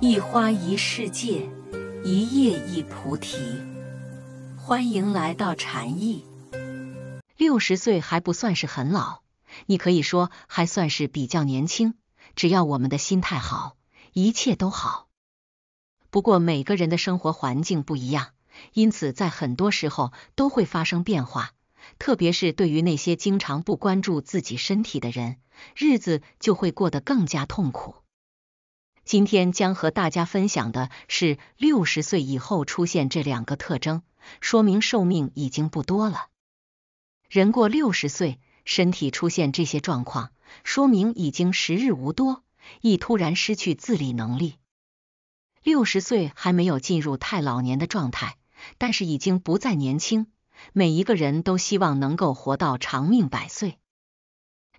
一花一世界，一叶一菩提。欢迎来到禅意。六十岁还不算是很老，你可以说还算是比较年轻。只要我们的心态好，一切都好。不过每个人的生活环境不一样，因此在很多时候都会发生变化。特别是对于那些经常不关注自己身体的人，日子就会过得更加痛苦。今天将和大家分享的是，六十岁以后出现这两个特征，说明寿命已经不多了。人过六十岁，身体出现这些状况，说明已经时日无多，易突然失去自理能力。六十岁还没有进入太老年的状态，但是已经不再年轻。每一个人都希望能够活到长命百岁，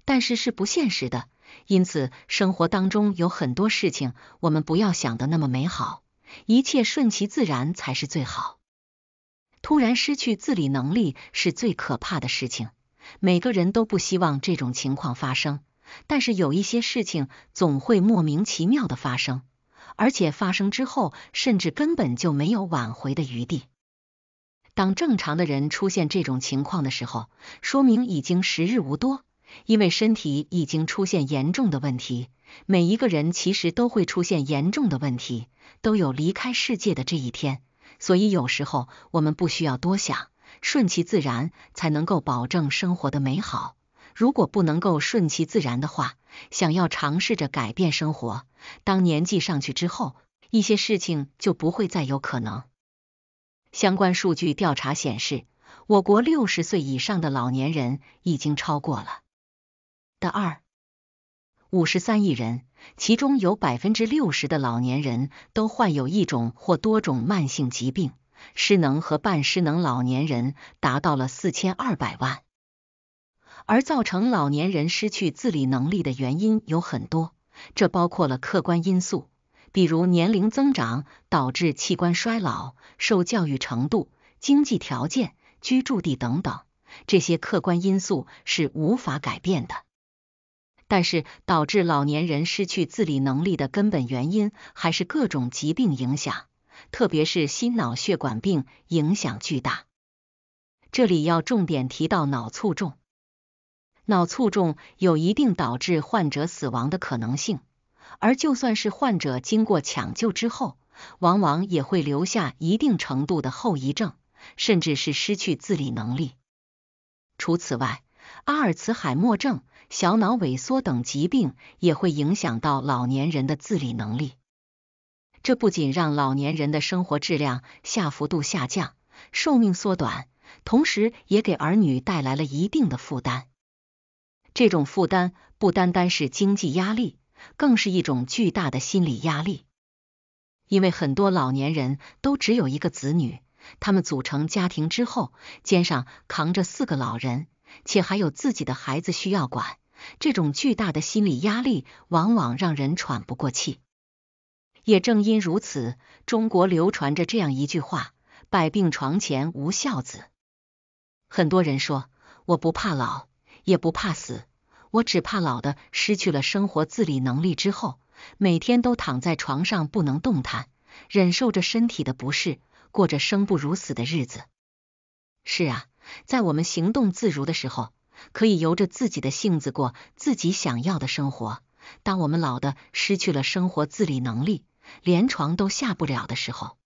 但是是不现实的。因此，生活当中有很多事情，我们不要想的那么美好，一切顺其自然才是最好。突然失去自理能力是最可怕的事情，每个人都不希望这种情况发生，但是有一些事情总会莫名其妙的发生，而且发生之后，甚至根本就没有挽回的余地。当正常的人出现这种情况的时候，说明已经时日无多。因为身体已经出现严重的问题，每一个人其实都会出现严重的问题，都有离开世界的这一天。所以有时候我们不需要多想，顺其自然才能够保证生活的美好。如果不能够顺其自然的话，想要尝试着改变生活，当年纪上去之后，一些事情就不会再有可能。相关数据调查显示，我国六十岁以上的老年人已经超过了。的二五十三亿人，其中有百分之六十的老年人都患有一种或多种慢性疾病，失能和半失能老年人达到了四千二百万。而造成老年人失去自理能力的原因有很多，这包括了客观因素，比如年龄增长导致器官衰老、受教育程度、经济条件、居住地等等，这些客观因素是无法改变的。但是，导致老年人失去自理能力的根本原因还是各种疾病影响，特别是心脑血管病影响巨大。这里要重点提到脑卒中，脑卒中有一定导致患者死亡的可能性，而就算是患者经过抢救之后，往往也会留下一定程度的后遗症，甚至是失去自理能力。除此外，阿尔茨海默症。小脑萎缩等疾病也会影响到老年人的自理能力，这不仅让老年人的生活质量大幅度下降，寿命缩短，同时也给儿女带来了一定的负担。这种负担不单单是经济压力，更是一种巨大的心理压力。因为很多老年人都只有一个子女，他们组成家庭之后，肩上扛着四个老人。且还有自己的孩子需要管，这种巨大的心理压力往往让人喘不过气。也正因如此，中国流传着这样一句话：“百病床前无孝子。”很多人说，我不怕老，也不怕死，我只怕老的失去了生活自理能力之后，每天都躺在床上不能动弹，忍受着身体的不适，过着生不如死的日子。是啊。在我们行动自如的时候，可以由着自己的性子过自己想要的生活。当我们老的失去了生活自理能力，连床都下不了的时候，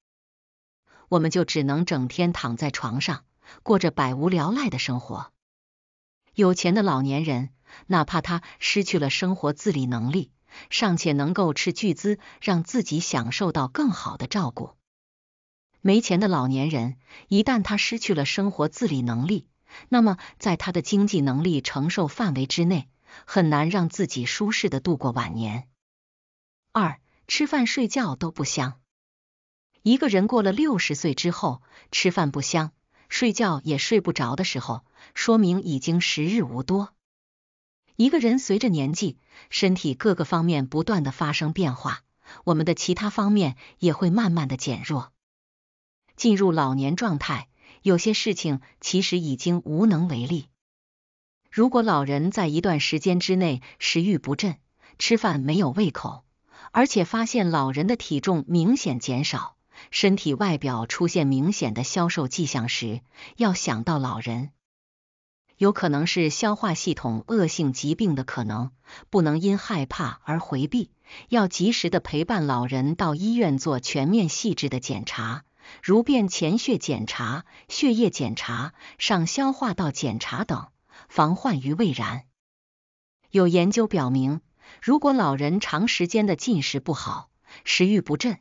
我们就只能整天躺在床上，过着百无聊赖的生活。有钱的老年人，哪怕他失去了生活自理能力，尚且能够斥巨资让自己享受到更好的照顾。没钱的老年人，一旦他失去了生活自理能力，那么在他的经济能力承受范围之内，很难让自己舒适的度过晚年。二、吃饭睡觉都不香。一个人过了六十岁之后，吃饭不香，睡觉也睡不着的时候，说明已经时日无多。一个人随着年纪，身体各个方面不断的发生变化，我们的其他方面也会慢慢的减弱。进入老年状态，有些事情其实已经无能为力。如果老人在一段时间之内食欲不振，吃饭没有胃口，而且发现老人的体重明显减少，身体外表出现明显的消瘦迹象时，要想到老人有可能是消化系统恶性疾病的可能，不能因害怕而回避，要及时的陪伴老人到医院做全面细致的检查。如便前血检查、血液检查、上消化道检查等，防患于未然。有研究表明，如果老人长时间的进食不好，食欲不振，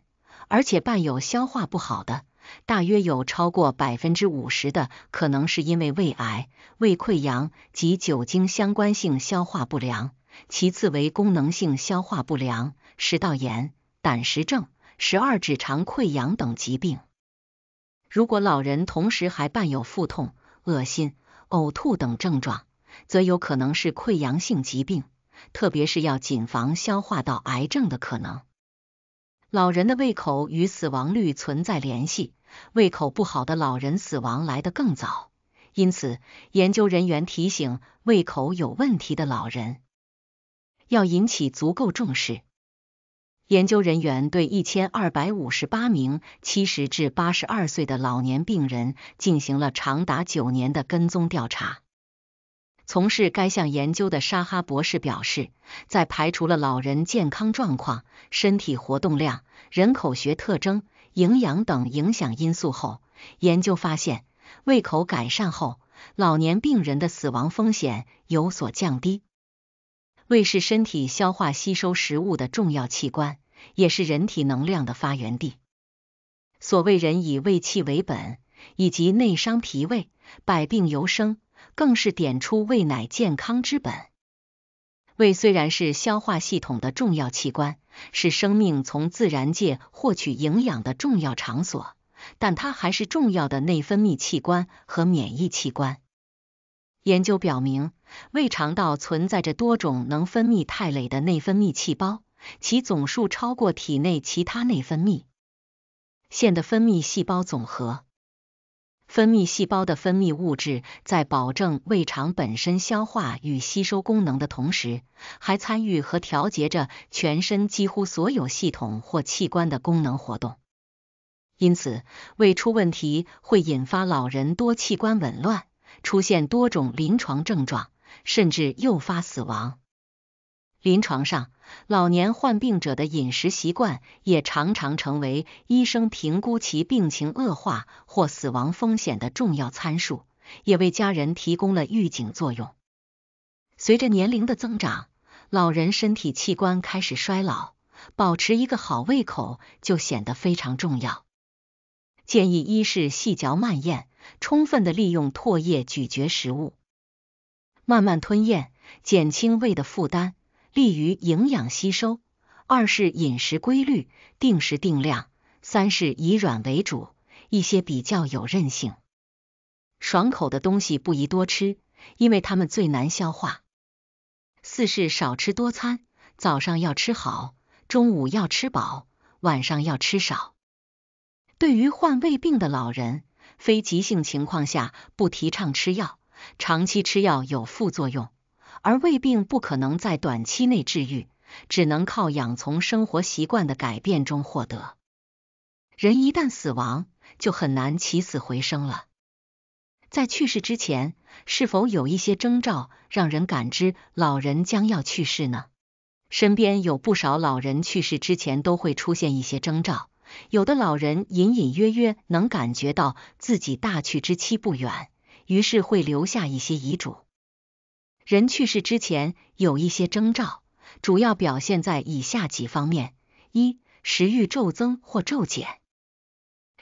而且伴有消化不好的，大约有超过百分之五十的可能是因为胃癌、胃溃疡及酒精相关性消化不良，其次为功能性消化不良、食道炎、胆石症、十二指肠溃疡等疾病。如果老人同时还伴有腹痛、恶心、呕吐等症状，则有可能是溃疡性疾病，特别是要谨防消化道癌症的可能。老人的胃口与死亡率存在联系，胃口不好的老人死亡来得更早。因此，研究人员提醒，胃口有问题的老人要引起足够重视。研究人员对一千二百五十八名七十至八十二岁的老年病人进行了长达九年的跟踪调查。从事该项研究的沙哈博士表示，在排除了老人健康状况、身体活动量、人口学特征、营养等影响因素后，研究发现，胃口改善后，老年病人的死亡风险有所降低。胃是身体消化吸收食物的重要器官。也是人体能量的发源地。所谓“人以胃气为本”，以及“内伤脾胃，百病由生”，更是点出胃乃健康之本。胃虽然是消化系统的重要器官，是生命从自然界获取营养的重要场所，但它还是重要的内分泌器官和免疫器官。研究表明，胃肠道存在着多种能分泌肽类的内分泌细胞。其总数超过体内其他内分泌腺的分泌细胞总和。分泌细胞的分泌物质，在保证胃肠本身消化与吸收功能的同时，还参与和调节着全身几乎所有系统或器官的功能活动。因此，胃出问题会引发老人多器官紊乱，出现多种临床症状，甚至诱发死亡。临床上，老年患病者的饮食习惯也常常成为医生评估其病情恶化或死亡风险的重要参数，也为家人提供了预警作用。随着年龄的增长，老人身体器官开始衰老，保持一个好胃口就显得非常重要。建议一是细嚼慢咽，充分的利用唾液咀嚼食物，慢慢吞咽，减轻胃的负担。利于营养吸收。二是饮食规律，定时定量。三是以软为主，一些比较有韧性、爽口的东西不宜多吃，因为它们最难消化。四是少吃多餐，早上要吃好，中午要吃饱，晚上要吃少。对于患胃病的老人，非急性情况下不提倡吃药，长期吃药有副作用。而胃病不可能在短期内治愈，只能靠养从生活习惯的改变中获得。人一旦死亡，就很难起死回生了。在去世之前，是否有一些征兆让人感知老人将要去世呢？身边有不少老人去世之前都会出现一些征兆，有的老人隐隐约约能感觉到自己大去之期不远，于是会留下一些遗嘱。人去世之前有一些征兆，主要表现在以下几方面：一、食欲骤增或骤减，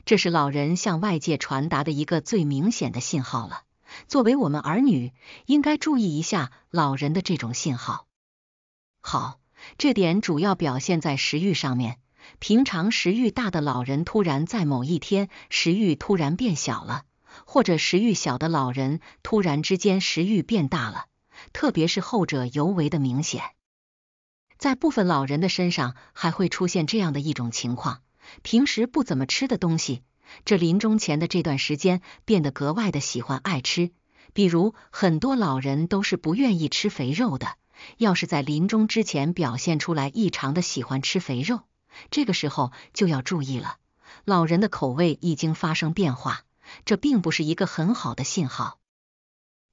这是老人向外界传达的一个最明显的信号了。作为我们儿女，应该注意一下老人的这种信号。好，这点主要表现在食欲上面。平常食欲大的老人，突然在某一天食欲突然变小了，或者食欲小的老人突然之间食欲变大了。特别是后者尤为的明显，在部分老人的身上还会出现这样的一种情况：平时不怎么吃的东西，这临终前的这段时间变得格外的喜欢爱吃。比如很多老人都是不愿意吃肥肉的，要是在临终之前表现出来异常的喜欢吃肥肉，这个时候就要注意了，老人的口味已经发生变化，这并不是一个很好的信号。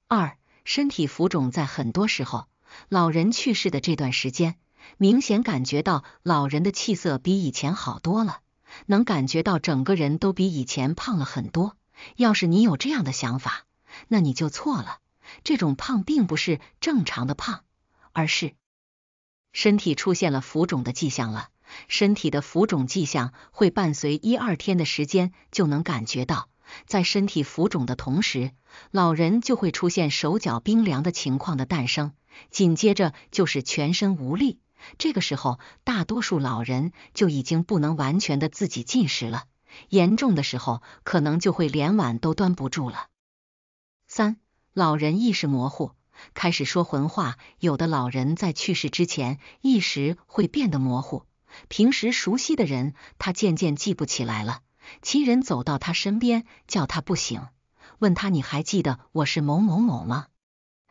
二。身体浮肿，在很多时候，老人去世的这段时间，明显感觉到老人的气色比以前好多了，能感觉到整个人都比以前胖了很多。要是你有这样的想法，那你就错了。这种胖并不是正常的胖，而是身体出现了浮肿的迹象了。身体的浮肿迹象会伴随一二天的时间就能感觉到，在身体浮肿的同时。老人就会出现手脚冰凉的情况的诞生，紧接着就是全身无力。这个时候，大多数老人就已经不能完全的自己进食了，严重的时候可能就会连碗都端不住了。三，老人意识模糊，开始说浑话。有的老人在去世之前，意识会变得模糊，平时熟悉的人，他渐渐记不起来了。亲人走到他身边，叫他不醒。问他，你还记得我是某某某吗？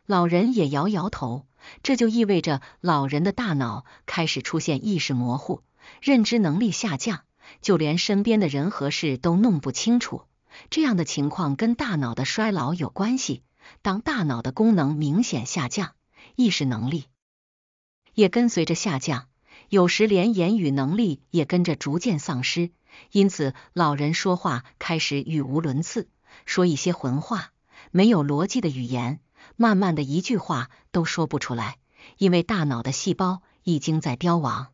老人也摇摇头，这就意味着老人的大脑开始出现意识模糊、认知能力下降，就连身边的人和事都弄不清楚。这样的情况跟大脑的衰老有关系。当大脑的功能明显下降，意识能力也跟随着下降，有时连言语能力也跟着逐渐丧失，因此老人说话开始语无伦次。说一些浑话，没有逻辑的语言，慢慢的一句话都说不出来，因为大脑的细胞已经在凋亡。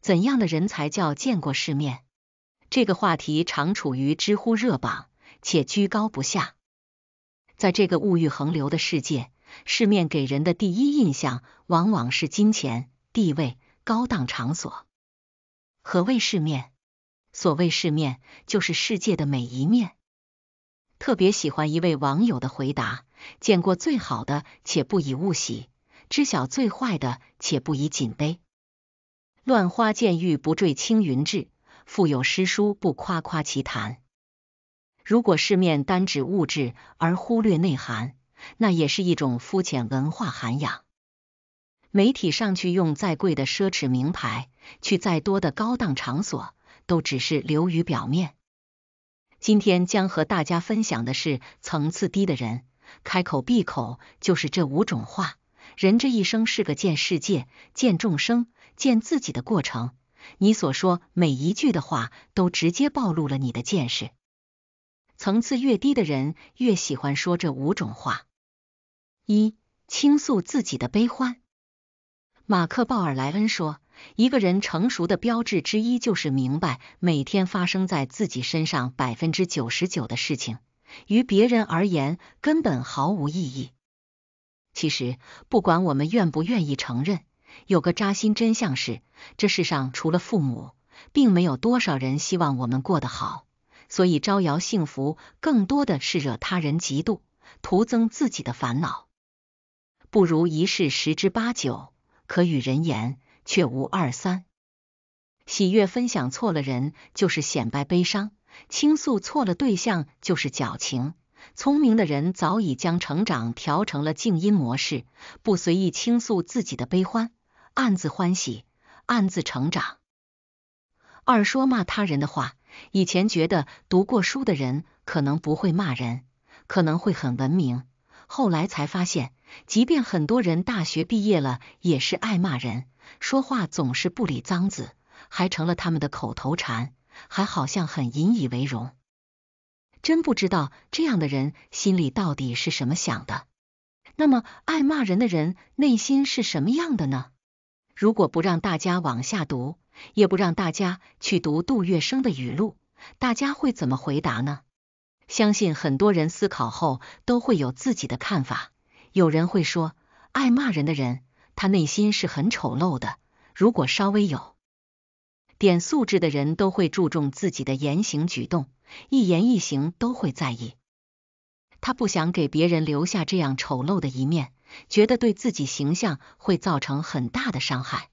怎样的人才叫见过世面？这个话题常处于知乎热榜，且居高不下。在这个物欲横流的世界，世面给人的第一印象往往是金钱、地位、高档场所。何谓世面？所谓世面，就是世界的每一面。特别喜欢一位网友的回答：见过最好的且不以物喜，知晓最坏的且不以己悲。乱花渐欲不坠青云志，腹有诗书不夸夸其谈。如果世面单指物质而忽略内涵，那也是一种肤浅文化涵养。媒体上去用再贵的奢侈名牌，去再多的高档场所，都只是流于表面。今天将和大家分享的是层次低的人开口闭口就是这五种话。人这一生是个见世界、见众生、见自己的过程，你所说每一句的话都直接暴露了你的见识。层次越低的人越喜欢说这五种话：一、倾诉自己的悲欢。马克·鲍尔莱恩说。一个人成熟的标志之一，就是明白每天发生在自己身上百分之九十九的事情，于别人而言根本毫无意义。其实，不管我们愿不愿意承认，有个扎心真相是：这世上除了父母，并没有多少人希望我们过得好。所以，招摇幸福更多的是惹他人嫉妒，徒增自己的烦恼。不如一事十之八九，可与人言。却无二三喜悦分享错了人就是显摆，悲伤倾诉错了对象就是矫情。聪明的人早已将成长调成了静音模式，不随意倾诉自己的悲欢，暗自欢喜，暗自成长。二说骂他人的话，以前觉得读过书的人可能不会骂人，可能会很文明。后来才发现，即便很多人大学毕业了，也是爱骂人。说话总是不理脏字，还成了他们的口头禅，还好像很引以为荣。真不知道这样的人心里到底是什么想的。那么，爱骂人的人内心是什么样的呢？如果不让大家往下读，也不让大家去读杜月笙的语录，大家会怎么回答呢？相信很多人思考后都会有自己的看法。有人会说，爱骂人的人。他内心是很丑陋的，如果稍微有点素质的人都会注重自己的言行举动，一言一行都会在意。他不想给别人留下这样丑陋的一面，觉得对自己形象会造成很大的伤害。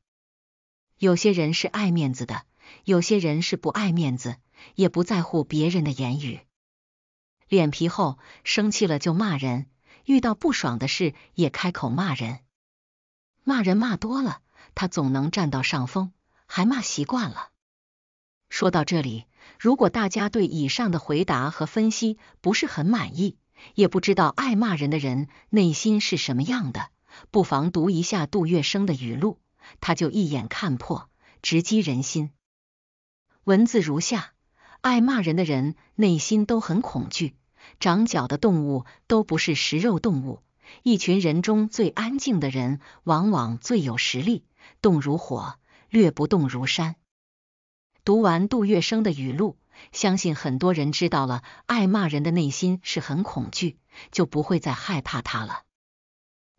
有些人是爱面子的，有些人是不爱面子，也不在乎别人的言语，脸皮厚，生气了就骂人，遇到不爽的事也开口骂人。骂人骂多了，他总能占到上风，还骂习惯了。说到这里，如果大家对以上的回答和分析不是很满意，也不知道爱骂人的人内心是什么样的，不妨读一下杜月笙的语录，他就一眼看破，直击人心。文字如下：爱骂人的人内心都很恐惧，长角的动物都不是食肉动物。一群人中最安静的人，往往最有实力。动如火，略不动如山。读完杜月笙的语录，相信很多人知道了，爱骂人的内心是很恐惧，就不会再害怕他了。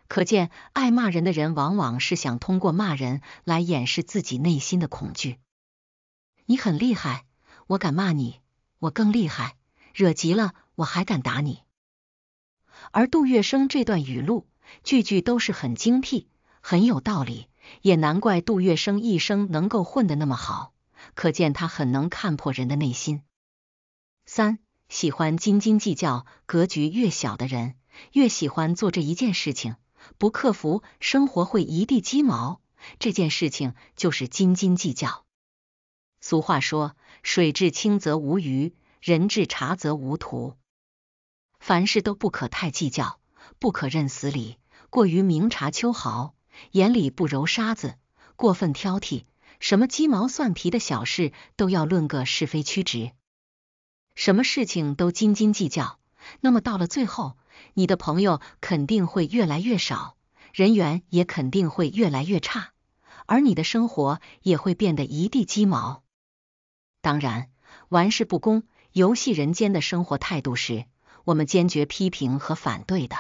可见，爱骂人的人，往往是想通过骂人来掩饰自己内心的恐惧。你很厉害，我敢骂你，我更厉害，惹急了我还敢打你。而杜月笙这段语录，句句都是很精辟，很有道理，也难怪杜月笙一生能够混得那么好，可见他很能看破人的内心。三，喜欢斤斤计较，格局越小的人，越喜欢做这一件事情，不克服，生活会一地鸡毛。这件事情就是斤斤计较。俗话说，水至清则无鱼，人至察则无徒。凡事都不可太计较，不可认死理，过于明察秋毫，眼里不揉沙子，过分挑剔，什么鸡毛蒜皮的小事都要论个是非曲直，什么事情都斤斤计较，那么到了最后，你的朋友肯定会越来越少，人缘也肯定会越来越差，而你的生活也会变得一地鸡毛。当然，玩世不恭、游戏人间的生活态度是。我们坚决批评和反对的，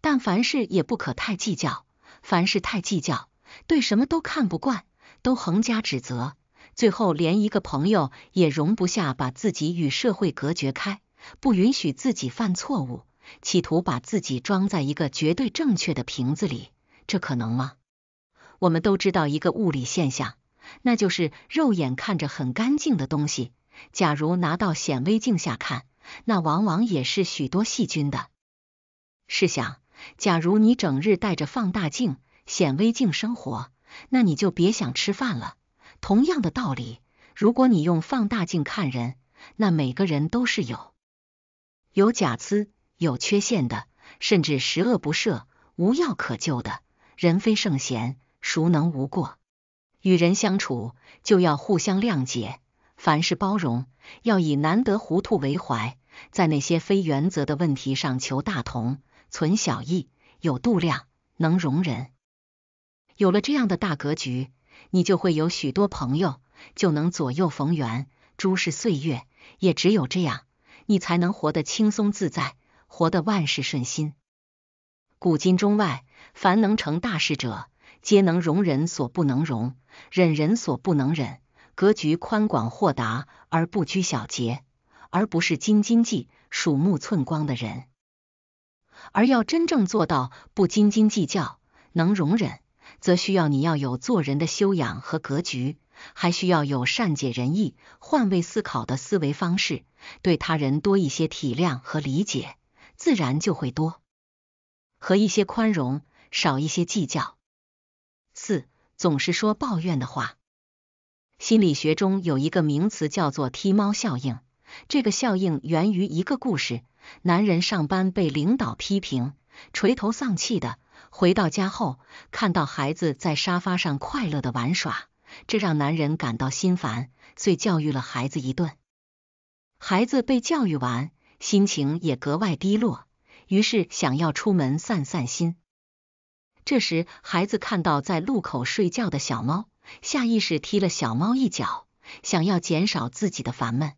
但凡事也不可太计较。凡事太计较，对什么都看不惯，都横加指责，最后连一个朋友也容不下，把自己与社会隔绝开，不允许自己犯错误，企图把自己装在一个绝对正确的瓶子里，这可能吗？我们都知道一个物理现象，那就是肉眼看着很干净的东西，假如拿到显微镜下看。那往往也是许多细菌的。试想，假如你整日带着放大镜、显微镜生活，那你就别想吃饭了。同样的道理，如果你用放大镜看人，那每个人都是有有瑕疵、有缺陷的，甚至十恶不赦、无药可救的人。非圣贤，孰能无过？与人相处，就要互相谅解。凡事包容，要以难得糊涂为怀，在那些非原则的问题上求大同，存小异，有度量，能容人。有了这样的大格局，你就会有许多朋友，就能左右逢源，诸事岁月。也只有这样，你才能活得轻松自在，活得万事顺心。古今中外，凡能成大事者，皆能容人所不能容，忍人所不能忍。格局宽广、豁达而不拘小节，而不是斤斤计较、鼠目寸光的人。而要真正做到不斤斤计较、能容忍，则需要你要有做人的修养和格局，还需要有善解人意、换位思考的思维方式，对他人多一些体谅和理解，自然就会多和一些宽容，少一些计较。四总是说抱怨的话。心理学中有一个名词叫做“踢猫效应”，这个效应源于一个故事：男人上班被领导批评，垂头丧气的回到家后，看到孩子在沙发上快乐的玩耍，这让男人感到心烦，遂教育了孩子一顿。孩子被教育完，心情也格外低落，于是想要出门散散心。这时，孩子看到在路口睡觉的小猫。下意识踢了小猫一脚，想要减少自己的烦闷，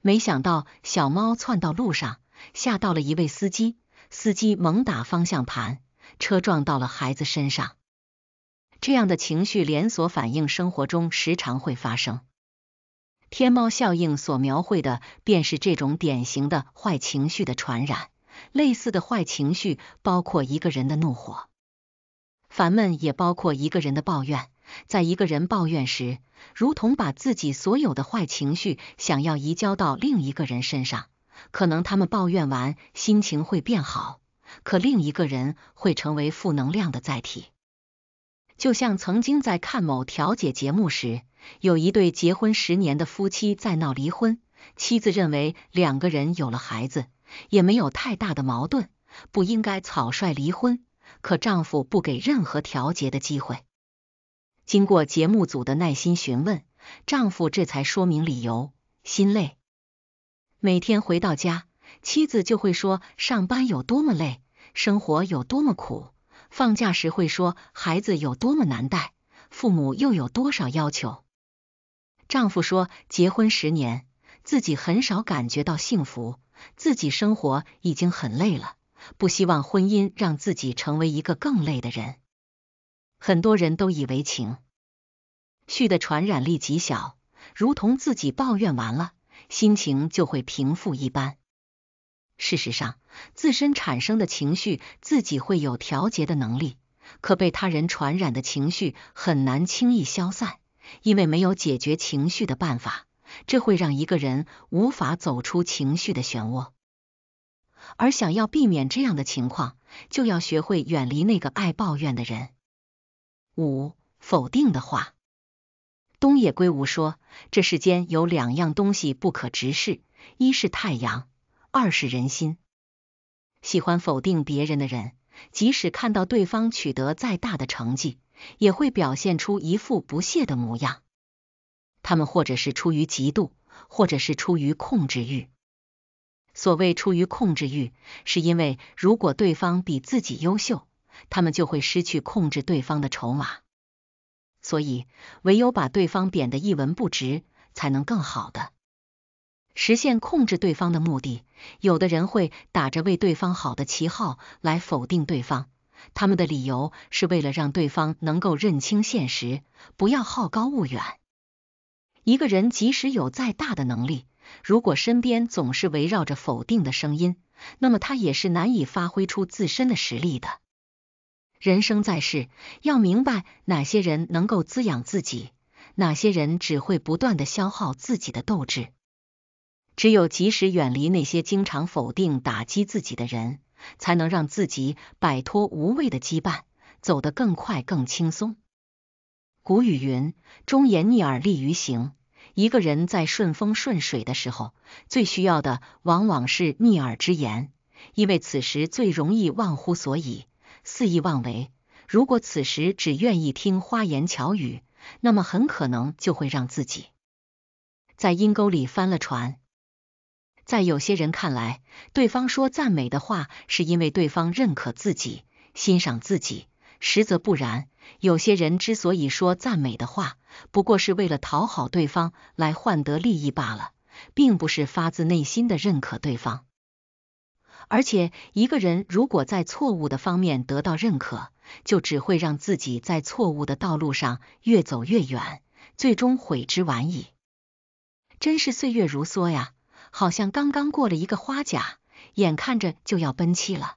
没想到小猫窜到路上，吓到了一位司机，司机猛打方向盘，车撞到了孩子身上。这样的情绪连锁反应，生活中时常会发生。天猫效应所描绘的便是这种典型的坏情绪的传染。类似的坏情绪包括一个人的怒火、烦闷，也包括一个人的抱怨。在一个人抱怨时，如同把自己所有的坏情绪想要移交到另一个人身上，可能他们抱怨完心情会变好，可另一个人会成为负能量的载体。就像曾经在看某调解节目时，有一对结婚十年的夫妻在闹离婚，妻子认为两个人有了孩子，也没有太大的矛盾，不应该草率离婚，可丈夫不给任何调解的机会。经过节目组的耐心询问，丈夫这才说明理由：心累。每天回到家，妻子就会说上班有多么累，生活有多么苦。放假时会说孩子有多么难带，父母又有多少要求。丈夫说结婚十年，自己很少感觉到幸福，自己生活已经很累了，不希望婚姻让自己成为一个更累的人。很多人都以为情绪的传染力极小，如同自己抱怨完了，心情就会平复一般。事实上，自身产生的情绪自己会有调节的能力，可被他人传染的情绪很难轻易消散，因为没有解决情绪的办法，这会让一个人无法走出情绪的漩涡。而想要避免这样的情况，就要学会远离那个爱抱怨的人。五否定的话，东野圭吾说，这世间有两样东西不可直视，一是太阳，二是人心。喜欢否定别人的人，即使看到对方取得再大的成绩，也会表现出一副不屑的模样。他们或者是出于嫉妒，或者是出于控制欲。所谓出于控制欲，是因为如果对方比自己优秀。他们就会失去控制对方的筹码，所以唯有把对方贬得一文不值，才能更好的实现控制对方的目的。有的人会打着为对方好的旗号来否定对方，他们的理由是为了让对方能够认清现实，不要好高骛远。一个人即使有再大的能力，如果身边总是围绕着否定的声音，那么他也是难以发挥出自身的实力的。人生在世，要明白哪些人能够滋养自己，哪些人只会不断的消耗自己的斗志。只有及时远离那些经常否定、打击自己的人，才能让自己摆脱无谓的羁绊，走得更快、更轻松。古语云：“忠言逆耳利于行。”一个人在顺风顺水的时候，最需要的往往是逆耳之言，因为此时最容易忘乎所以。肆意妄为。如果此时只愿意听花言巧语，那么很可能就会让自己在阴沟里翻了船。在有些人看来，对方说赞美的话是因为对方认可自己、欣赏自己，实则不然。有些人之所以说赞美的话，不过是为了讨好对方来换得利益罢了，并不是发自内心的认可对方。而且，一个人如果在错误的方面得到认可，就只会让自己在错误的道路上越走越远，最终悔之晚矣。真是岁月如梭呀，好像刚刚过了一个花甲，眼看着就要奔七了。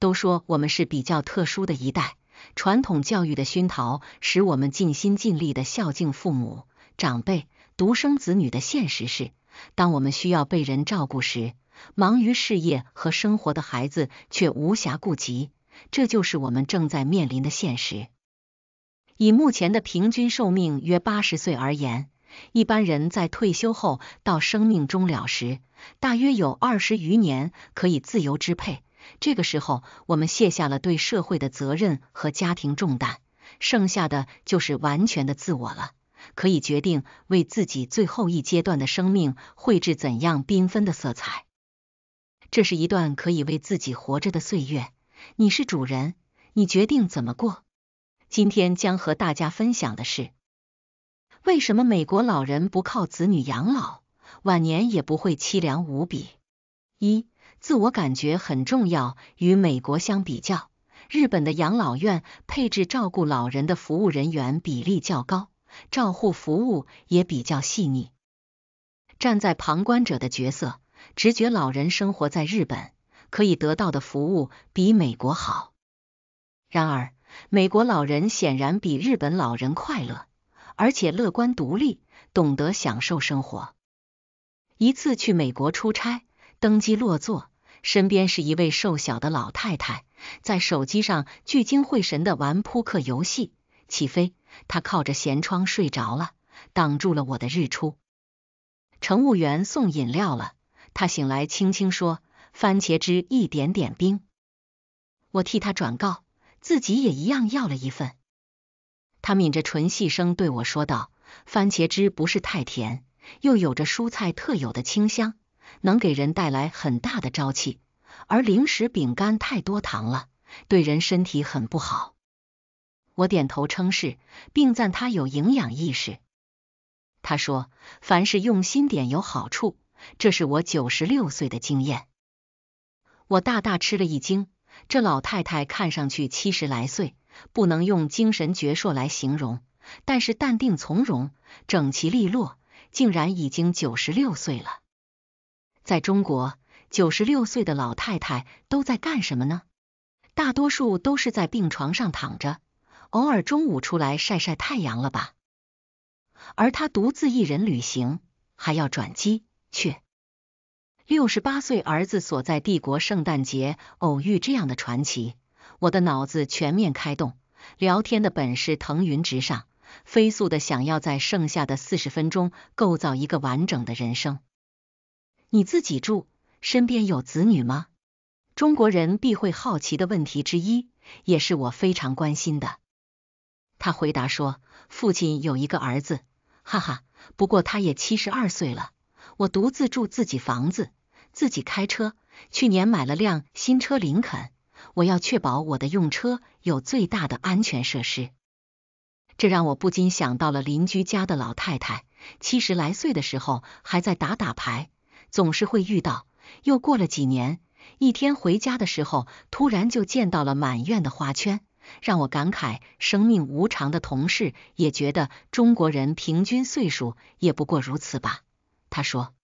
都说我们是比较特殊的一代，传统教育的熏陶使我们尽心尽力的孝敬父母、长辈。独生子女的现实是，当我们需要被人照顾时。忙于事业和生活的孩子却无暇顾及，这就是我们正在面临的现实。以目前的平均寿命约八十岁而言，一般人在退休后到生命终了时，大约有二十余年可以自由支配。这个时候，我们卸下了对社会的责任和家庭重担，剩下的就是完全的自我了，可以决定为自己最后一阶段的生命绘制怎样缤纷的色彩。这是一段可以为自己活着的岁月。你是主人，你决定怎么过。今天将和大家分享的是，为什么美国老人不靠子女养老，晚年也不会凄凉无比。一，自我感觉很重要。与美国相比较，日本的养老院配置照顾老人的服务人员比例较高，照护服务也比较细腻。站在旁观者的角色。直觉老人生活在日本，可以得到的服务比美国好。然而，美国老人显然比日本老人快乐，而且乐观、独立，懂得享受生活。一次去美国出差，登机落座，身边是一位瘦小的老太太，在手机上聚精会神的玩扑克游戏。起飞，她靠着舷窗睡着了，挡住了我的日出。乘务员送饮料了。他醒来，轻轻说：“番茄汁一点点冰。”我替他转告，自己也一样要了一份。他抿着唇，细声对我说道：“番茄汁不是太甜，又有着蔬菜特有的清香，能给人带来很大的朝气。而零食饼干太多糖了，对人身体很不好。”我点头称是，并赞他有营养意识。他说：“凡事用心点，有好处。”这是我九十六岁的经验，我大大吃了一惊。这老太太看上去七十来岁，不能用精神矍铄来形容，但是淡定从容、整齐利落，竟然已经九十六岁了。在中国，九十六岁的老太太都在干什么呢？大多数都是在病床上躺着，偶尔中午出来晒晒太阳了吧。而她独自一人旅行，还要转机。却，六十八岁儿子所在帝国圣诞节偶遇这样的传奇，我的脑子全面开动，聊天的本事腾云直上，飞速的想要在剩下的四十分钟构造一个完整的人生。你自己住，身边有子女吗？中国人必会好奇的问题之一，也是我非常关心的。他回答说：“父亲有一个儿子，哈哈，不过他也七十二岁了。”我独自住自己房子，自己开车。去年买了辆新车林肯，我要确保我的用车有最大的安全设施。这让我不禁想到了邻居家的老太太，七十来岁的时候还在打打牌，总是会遇到。又过了几年，一天回家的时候，突然就见到了满院的花圈，让我感慨生命无常。的同事也觉得中国人平均岁数也不过如此吧。他说：“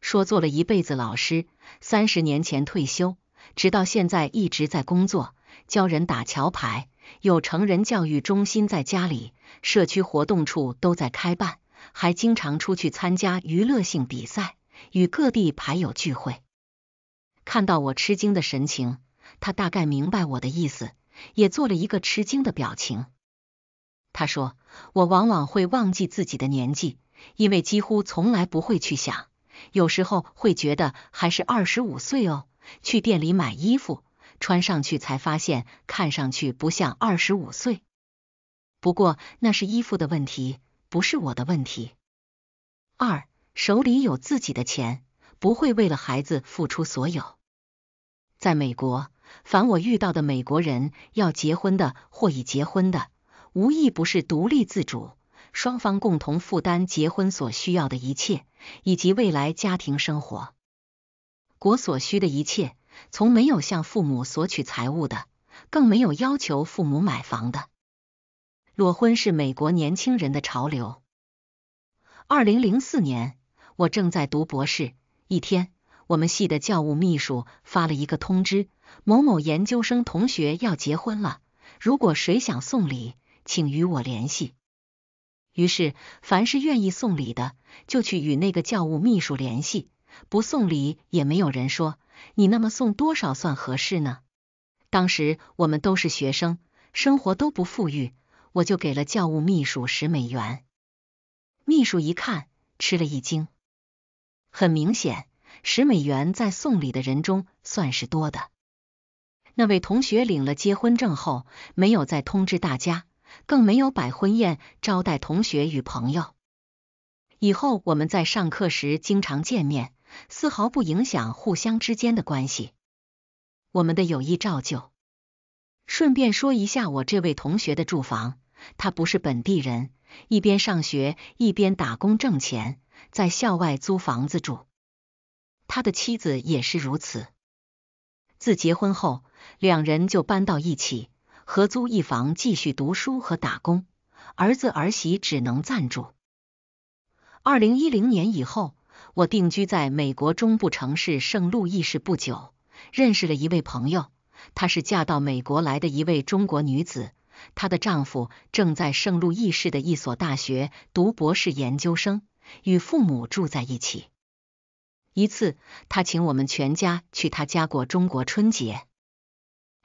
说做了一辈子老师，三十年前退休，直到现在一直在工作，教人打桥牌。有成人教育中心在家里，社区活动处都在开办，还经常出去参加娱乐性比赛，与各地牌友聚会。”看到我吃惊的神情，他大概明白我的意思，也做了一个吃惊的表情。他说：“我往往会忘记自己的年纪。”因为几乎从来不会去想，有时候会觉得还是二十五岁哦。去店里买衣服，穿上去才发现看上去不像二十五岁。不过那是衣服的问题，不是我的问题。二，手里有自己的钱，不会为了孩子付出所有。在美国，凡我遇到的美国人要结婚的或已结婚的，无一不是独立自主。双方共同负担结婚所需要的一切，以及未来家庭生活、国所需的一切。从没有向父母索取财物的，更没有要求父母买房的。裸婚是美国年轻人的潮流。二零零四年，我正在读博士，一天，我们系的教务秘书发了一个通知：“某某研究生同学要结婚了，如果谁想送礼，请与我联系。”于是，凡是愿意送礼的，就去与那个教务秘书联系；不送礼也没有人说。你那么送多少算合适呢？当时我们都是学生，生活都不富裕，我就给了教务秘书十美元。秘书一看，吃了一惊。很明显，十美元在送礼的人中算是多的。那位同学领了结婚证后，没有再通知大家。更没有摆婚宴招待同学与朋友。以后我们在上课时经常见面，丝毫不影响互相之间的关系。我们的友谊照旧。顺便说一下，我这位同学的住房，他不是本地人，一边上学一边打工挣钱，在校外租房子住。他的妻子也是如此。自结婚后，两人就搬到一起。合租一房继续读书和打工，儿子儿媳只能暂住。二零一零年以后，我定居在美国中部城市圣路易市不久，认识了一位朋友，她是嫁到美国来的一位中国女子，她的丈夫正在圣路易市的一所大学读博士研究生，与父母住在一起。一次，她请我们全家去她家过中国春节，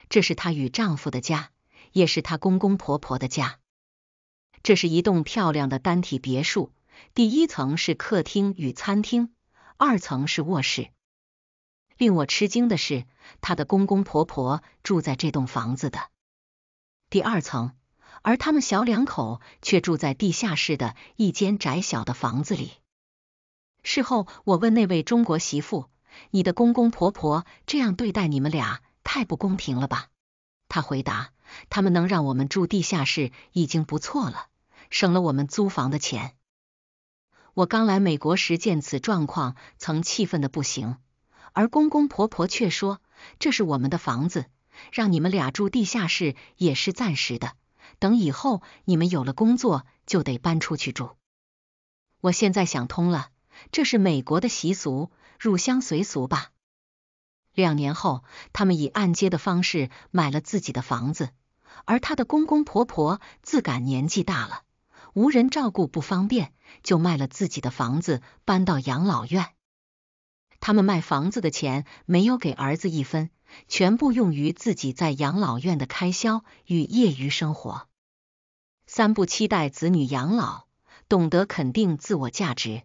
这是她与丈夫的家。也是他公公婆婆的家。这是一栋漂亮的单体别墅，第一层是客厅与餐厅，二层是卧室。令我吃惊的是，他的公公婆婆住在这栋房子的第二层，而他们小两口却住在地下室的一间窄小的房子里。事后，我问那位中国媳妇：“你的公公婆婆这样对待你们俩，太不公平了吧？”她回答。他们能让我们住地下室已经不错了，省了我们租房的钱。我刚来美国时见此状况，曾气愤的不行，而公公婆婆却说这是我们的房子，让你们俩住地下室也是暂时的，等以后你们有了工作就得搬出去住。我现在想通了，这是美国的习俗，入乡随俗吧。两年后，他们以按揭的方式买了自己的房子。而她的公公婆婆自感年纪大了，无人照顾不方便，就卖了自己的房子搬到养老院。他们卖房子的钱没有给儿子一分，全部用于自己在养老院的开销与业余生活。三不期待子女养老，懂得肯定自我价值。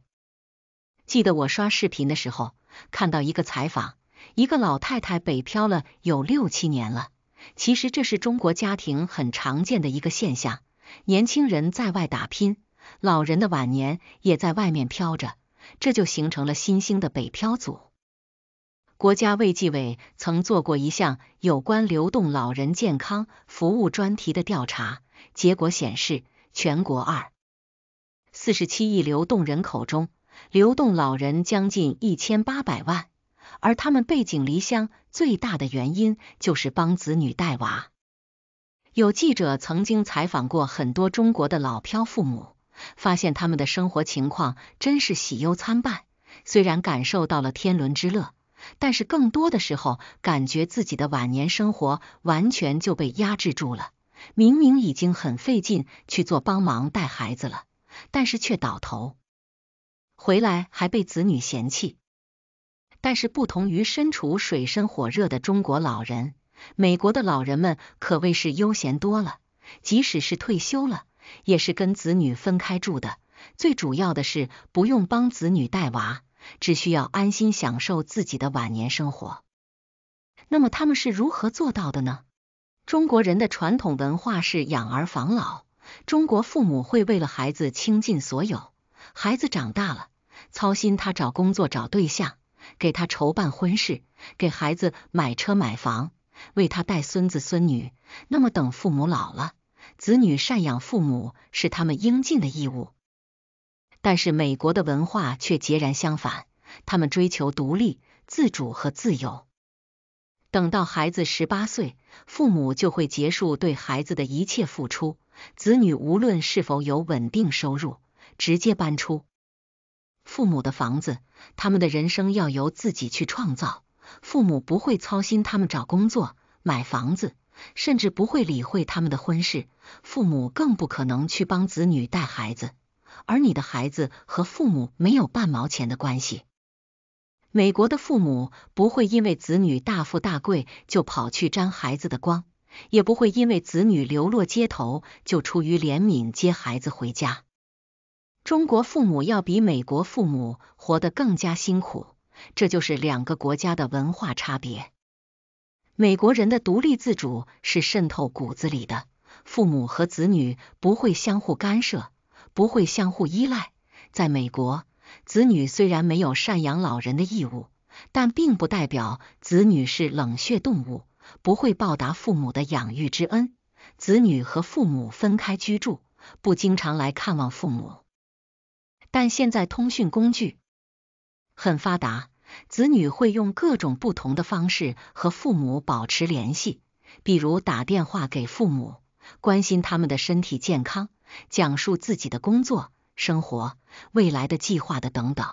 记得我刷视频的时候看到一个采访，一个老太太北漂了有六七年了。其实这是中国家庭很常见的一个现象，年轻人在外打拼，老人的晚年也在外面飘着，这就形成了新兴的北漂族。国家卫计委曾做过一项有关流动老人健康服务专题的调查，结果显示，全国二四十七亿流动人口中，流动老人将近一千八百万。而他们背井离乡最大的原因就是帮子女带娃。有记者曾经采访过很多中国的老漂父母，发现他们的生活情况真是喜忧参半。虽然感受到了天伦之乐，但是更多的时候感觉自己的晚年生活完全就被压制住了。明明已经很费劲去做帮忙带孩子了，但是却倒头回来还被子女嫌弃。但是不同于身处水深火热的中国老人，美国的老人们可谓是悠闲多了。即使是退休了，也是跟子女分开住的。最主要的是不用帮子女带娃，只需要安心享受自己的晚年生活。那么他们是如何做到的呢？中国人的传统文化是养儿防老，中国父母会为了孩子倾尽所有，孩子长大了，操心他找工作、找对象。给他筹办婚事，给孩子买车买房，为他带孙子孙女。那么等父母老了，子女赡养父母是他们应尽的义务。但是美国的文化却截然相反，他们追求独立、自主和自由。等到孩子十八岁，父母就会结束对孩子的一切付出，子女无论是否有稳定收入，直接搬出。父母的房子，他们的人生要由自己去创造。父母不会操心他们找工作、买房子，甚至不会理会他们的婚事。父母更不可能去帮子女带孩子，而你的孩子和父母没有半毛钱的关系。美国的父母不会因为子女大富大贵就跑去沾孩子的光，也不会因为子女流落街头就出于怜悯接孩子回家。中国父母要比美国父母活得更加辛苦，这就是两个国家的文化差别。美国人的独立自主是渗透骨子里的，父母和子女不会相互干涉，不会相互依赖。在美国，子女虽然没有赡养老人的义务，但并不代表子女是冷血动物，不会报答父母的养育之恩。子女和父母分开居住，不经常来看望父母。但现在通讯工具很发达，子女会用各种不同的方式和父母保持联系，比如打电话给父母，关心他们的身体健康，讲述自己的工作、生活、未来的计划的等等。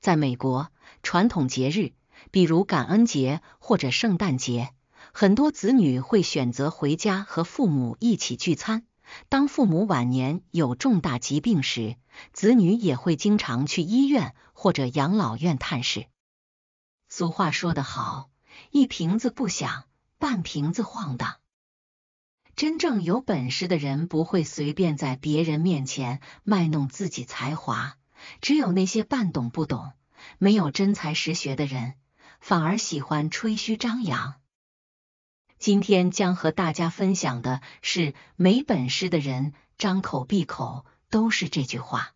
在美国，传统节日比如感恩节或者圣诞节，很多子女会选择回家和父母一起聚餐。当父母晚年有重大疾病时，子女也会经常去医院或者养老院探视。俗话说得好，一瓶子不响，半瓶子晃荡。真正有本事的人不会随便在别人面前卖弄自己才华，只有那些半懂不懂、没有真才实学的人，反而喜欢吹嘘张扬。今天将和大家分享的是，没本事的人张口闭口都是这句话。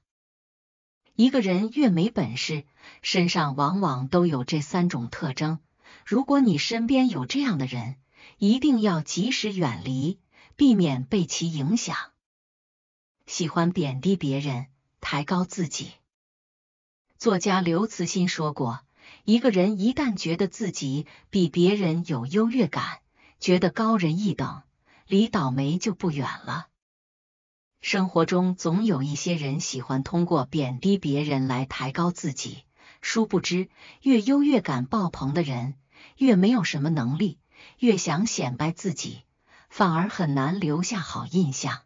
一个人越没本事，身上往往都有这三种特征。如果你身边有这样的人，一定要及时远离，避免被其影响。喜欢贬低别人，抬高自己。作家刘慈欣说过，一个人一旦觉得自己比别人有优越感，觉得高人一等，离倒霉就不远了。生活中总有一些人喜欢通过贬低别人来抬高自己，殊不知越优越感爆棚的人越没有什么能力，越想显摆自己，反而很难留下好印象。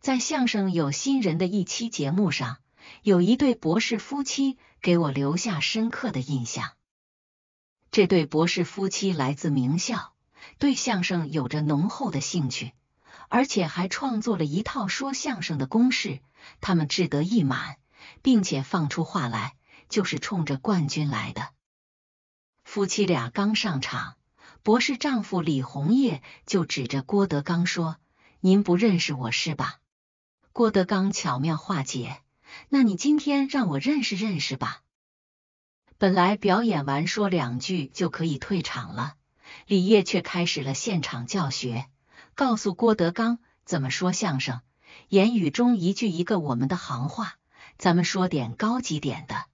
在相声有新人的一期节目上，有一对博士夫妻给我留下深刻的印象。这对博士夫妻来自名校。对相声有着浓厚的兴趣，而且还创作了一套说相声的公式。他们志得意满，并且放出话来，就是冲着冠军来的。夫妻俩刚上场，博士丈夫李红叶就指着郭德纲说：“您不认识我是吧？”郭德纲巧妙化解：“那你今天让我认识认识吧。”本来表演完说两句就可以退场了。李烨却开始了现场教学，告诉郭德纲怎么说相声，言语中一句一个我们的行话，咱们说点高级点的，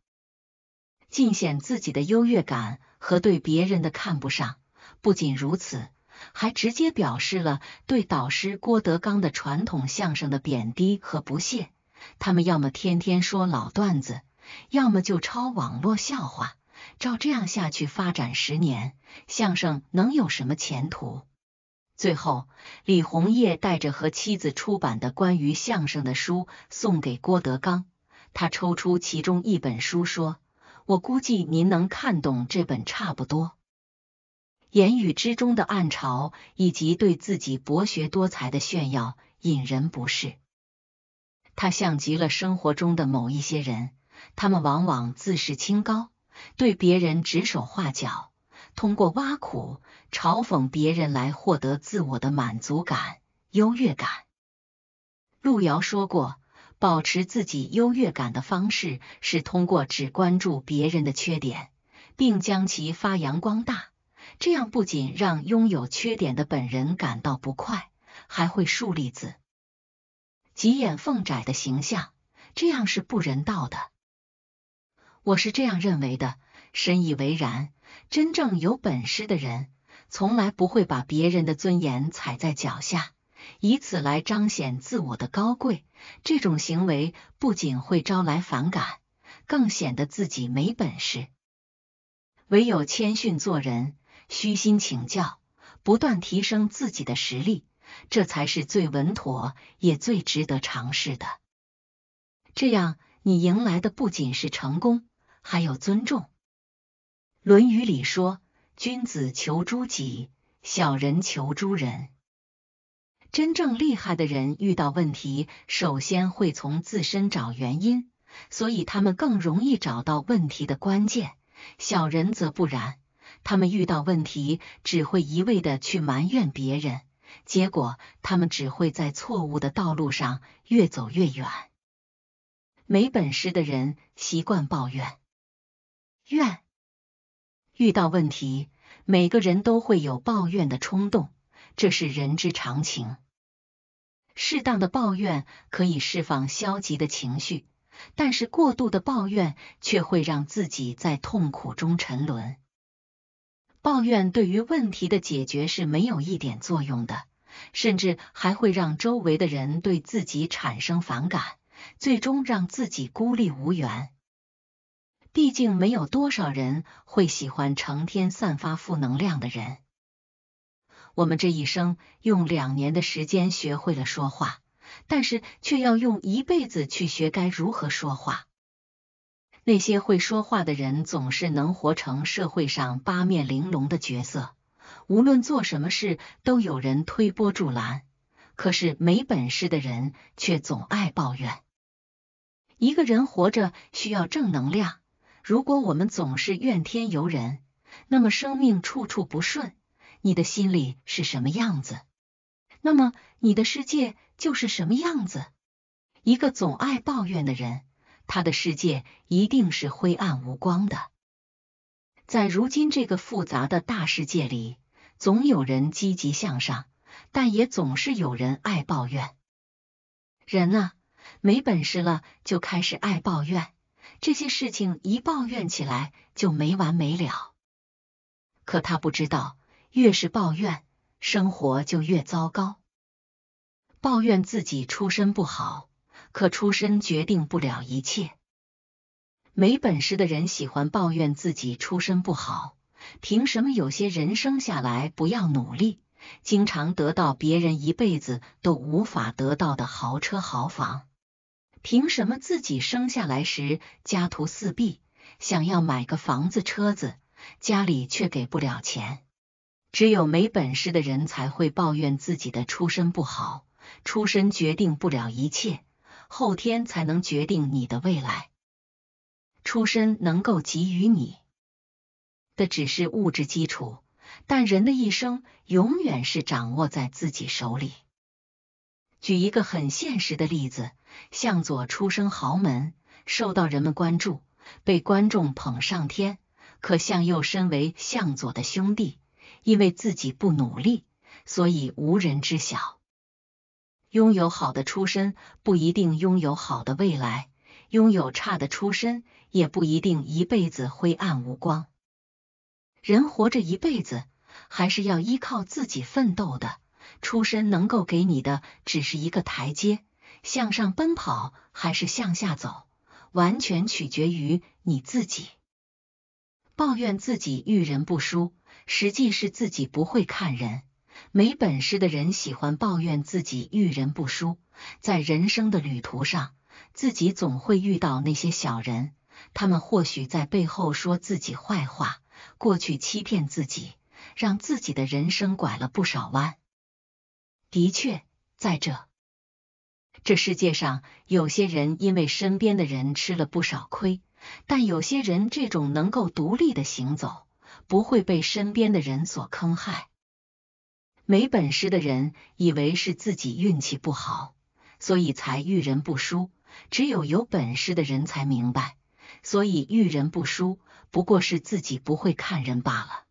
尽显自己的优越感和对别人的看不上。不仅如此，还直接表示了对导师郭德纲的传统相声的贬低和不屑。他们要么天天说老段子，要么就抄网络笑话。照这样下去发展十年，相声能有什么前途？最后，李红叶带着和妻子出版的关于相声的书送给郭德纲，他抽出其中一本书说：“我估计您能看懂这本，差不多。”言语之中的暗潮以及对自己博学多才的炫耀，引人不适。他像极了生活中的某一些人，他们往往自视清高。对别人指手画脚，通过挖苦、嘲讽别人来获得自我的满足感、优越感。路遥说过，保持自己优越感的方式是通过只关注别人的缺点，并将其发扬光大。这样不仅让拥有缺点的本人感到不快，还会树立子急眼凤窄的形象，这样是不人道的。我是这样认为的，深以为然。真正有本事的人，从来不会把别人的尊严踩在脚下，以此来彰显自我的高贵。这种行为不仅会招来反感，更显得自己没本事。唯有谦逊做人，虚心请教，不断提升自己的实力，这才是最稳妥也最值得尝试的。这样，你迎来的不仅是成功。还有尊重，《论语》里说：“君子求诸己，小人求诸人。”真正厉害的人遇到问题，首先会从自身找原因，所以他们更容易找到问题的关键。小人则不然，他们遇到问题只会一味的去埋怨别人，结果他们只会在错误的道路上越走越远。没本事的人习惯抱怨。怨，遇到问题，每个人都会有抱怨的冲动，这是人之常情。适当的抱怨可以释放消极的情绪，但是过度的抱怨却会让自己在痛苦中沉沦。抱怨对于问题的解决是没有一点作用的，甚至还会让周围的人对自己产生反感，最终让自己孤立无援。毕竟没有多少人会喜欢成天散发负能量的人。我们这一生用两年的时间学会了说话，但是却要用一辈子去学该如何说话。那些会说话的人总是能活成社会上八面玲珑的角色，无论做什么事都有人推波助澜。可是没本事的人却总爱抱怨。一个人活着需要正能量。如果我们总是怨天尤人，那么生命处处不顺，你的心里是什么样子？那么你的世界就是什么样子？一个总爱抱怨的人，他的世界一定是灰暗无光的。在如今这个复杂的大世界里，总有人积极向上，但也总是有人爱抱怨。人啊，没本事了就开始爱抱怨。这些事情一抱怨起来就没完没了。可他不知道，越是抱怨，生活就越糟糕。抱怨自己出身不好，可出身决定不了一切。没本事的人喜欢抱怨自己出身不好，凭什么有些人生下来不要努力，经常得到别人一辈子都无法得到的豪车豪房？凭什么自己生下来时家徒四壁，想要买个房子、车子，家里却给不了钱？只有没本事的人才会抱怨自己的出身不好。出身决定不了一切，后天才能决定你的未来。出身能够给予你的只是物质基础，但人的一生永远是掌握在自己手里。举一个很现实的例子。向左出生豪门，受到人们关注，被观众捧上天。可向右身为向左的兄弟，因为自己不努力，所以无人知晓。拥有好的出身不一定拥有好的未来，拥有差的出身也不一定一辈子灰暗无光。人活着一辈子，还是要依靠自己奋斗的。出身能够给你的，只是一个台阶。向上奔跑还是向下走，完全取决于你自己。抱怨自己遇人不淑，实际是自己不会看人。没本事的人喜欢抱怨自己遇人不淑，在人生的旅途上，自己总会遇到那些小人，他们或许在背后说自己坏话，过去欺骗自己，让自己的人生拐了不少弯。的确，在这。这世界上有些人因为身边的人吃了不少亏，但有些人这种能够独立的行走，不会被身边的人所坑害。没本事的人以为是自己运气不好，所以才遇人不淑；只有有本事的人才明白，所以遇人不淑不过是自己不会看人罢了。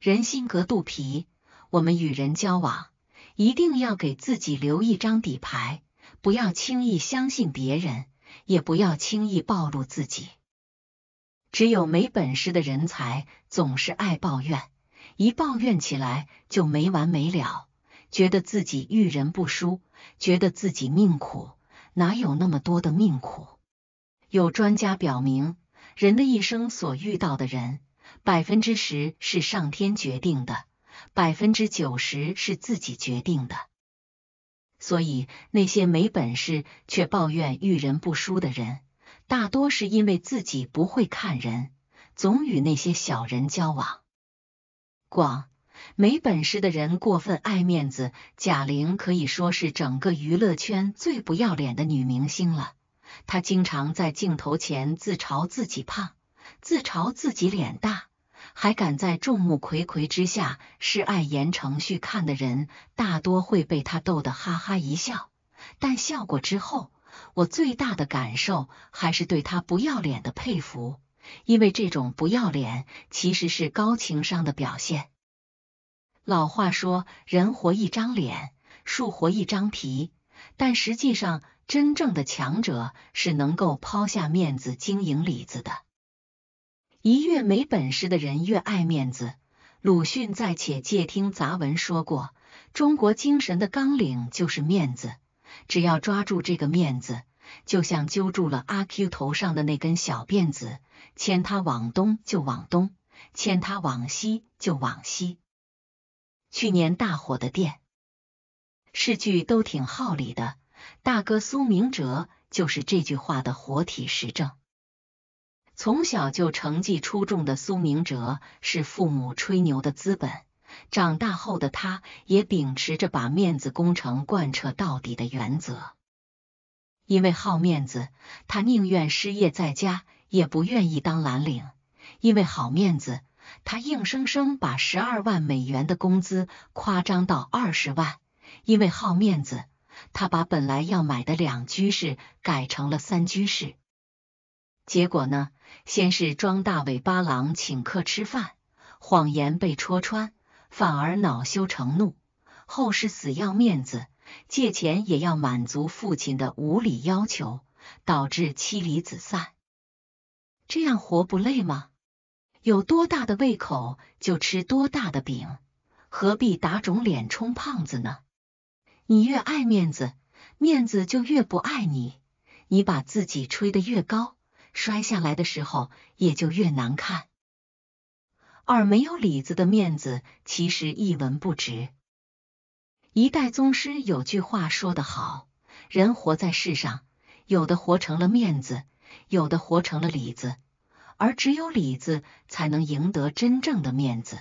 人心隔肚皮，我们与人交往。一定要给自己留一张底牌，不要轻易相信别人，也不要轻易暴露自己。只有没本事的人才总是爱抱怨，一抱怨起来就没完没了，觉得自己遇人不淑，觉得自己命苦，哪有那么多的命苦？有专家表明，人的一生所遇到的人，百分之十是上天决定的。百分之九十是自己决定的，所以那些没本事却抱怨遇人不淑的人，大多是因为自己不会看人，总与那些小人交往。广没本事的人过分爱面子，贾玲可以说是整个娱乐圈最不要脸的女明星了，她经常在镜头前自嘲自己胖，自嘲自己脸大。还敢在众目睽睽之下示爱言承旭，看的人大多会被他逗得哈哈一笑。但笑过之后，我最大的感受还是对他不要脸的佩服，因为这种不要脸其实是高情商的表现。老话说人活一张脸，树活一张皮，但实际上真正的强者是能够抛下面子经营里子的。一越没本事的人越爱面子。鲁迅在《且借听杂文》说过，中国精神的纲领就是面子。只要抓住这个面子，就像揪住了阿 Q 头上的那根小辫子，牵他往东就往东，牵他往西就往西。去年大火的店，诗句都挺好理的。大哥苏明哲就是这句话的活体实证。从小就成绩出众的苏明哲是父母吹牛的资本。长大后的他，也秉持着把面子工程贯彻到底的原则。因为好面子，他宁愿失业在家，也不愿意当蓝领。因为好面子，他硬生生把十二万美元的工资夸张到二十万。因为好面子，他把本来要买的两居室改成了三居室。结果呢？先是装大尾巴狼请客吃饭，谎言被戳穿，反而恼羞成怒；后是死要面子，借钱也要满足父亲的无理要求，导致妻离子散。这样活不累吗？有多大的胃口就吃多大的饼，何必打肿脸充胖子呢？你越爱面子，面子就越不爱你；你把自己吹得越高。摔下来的时候也就越难看。二没有里子的面子其实一文不值。一代宗师有句话说得好：人活在世上，有的活成了面子，有的活成了里子，而只有里子才能赢得真正的面子。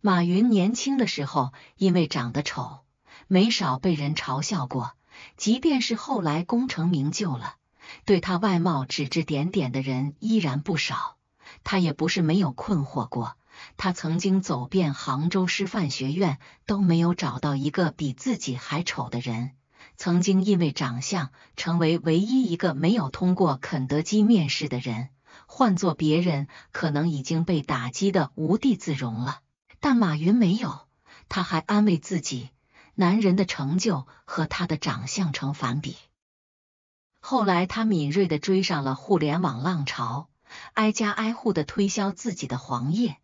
马云年轻的时候因为长得丑，没少被人嘲笑过，即便是后来功成名就了。对他外貌指指点点的人依然不少，他也不是没有困惑过。他曾经走遍杭州师范学院，都没有找到一个比自己还丑的人。曾经因为长相成为唯一一个没有通过肯德基面试的人，换做别人可能已经被打击的无地自容了，但马云没有，他还安慰自己：男人的成就和他的长相成反比。后来，他敏锐的追上了互联网浪潮，挨家挨户的推销自己的黄页，